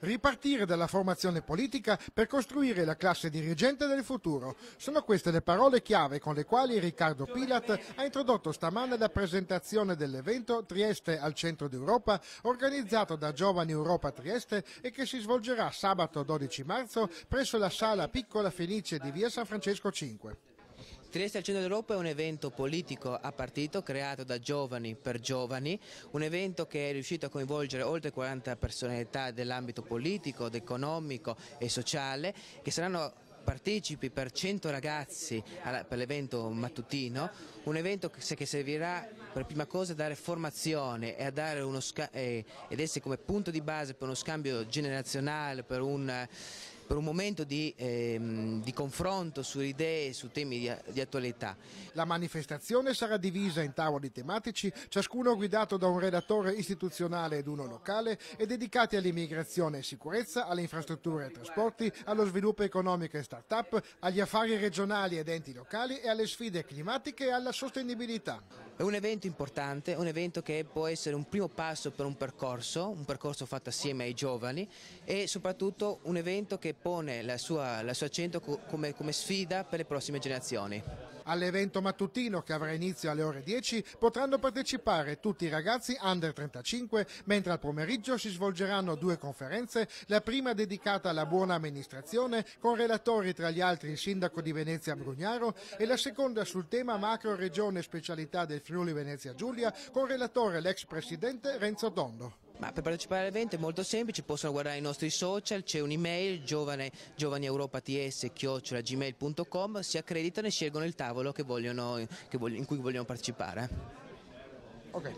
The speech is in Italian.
Ripartire dalla formazione politica per costruire la classe dirigente del futuro. Sono queste le parole chiave con le quali Riccardo Pilat ha introdotto stamane la presentazione dell'evento Trieste al centro d'Europa organizzato da Giovani Europa Trieste e che si svolgerà sabato 12 marzo presso la sala Piccola Fenice di via San Francesco 5. Trieste al centro d'Europa è un evento politico a partito creato da giovani per giovani, un evento che è riuscito a coinvolgere oltre 40 personalità dell'ambito politico, economico e sociale che saranno partecipi per 100 ragazzi per l'evento mattutino, un evento che servirà per prima cosa a dare formazione e a dare uno eh, ed essere come punto di base per uno scambio generazionale, per un per un momento di, ehm, di confronto su idee e su temi di, di attualità. La manifestazione sarà divisa in tavoli tematici, ciascuno guidato da un redattore istituzionale ed uno locale e dedicati all'immigrazione e sicurezza, alle infrastrutture e trasporti, allo sviluppo economico e start-up, agli affari regionali ed enti locali e alle sfide climatiche e alla sostenibilità. È un evento importante, un evento che può essere un primo passo per un percorso, un percorso fatto assieme ai giovani e soprattutto un evento che pone la sua, la sua accento come, come sfida per le prossime generazioni. All'evento mattutino che avrà inizio alle ore 10 potranno partecipare tutti i ragazzi under 35, mentre al pomeriggio si svolgeranno due conferenze, la prima dedicata alla buona amministrazione con relatori tra gli altri il sindaco di Venezia Brugnaro e la seconda sul tema macro regione specialità del Friuli Venezia Giulia con relatore l'ex presidente Renzo Dondo. Ma per partecipare all'evento è molto semplice, possono guardare i nostri social, c'è un'email giovane, giovanieuropats.gmail.com, si accreditano e scelgono il tavolo che vogliono, che vogliono, in cui vogliono partecipare. Okay,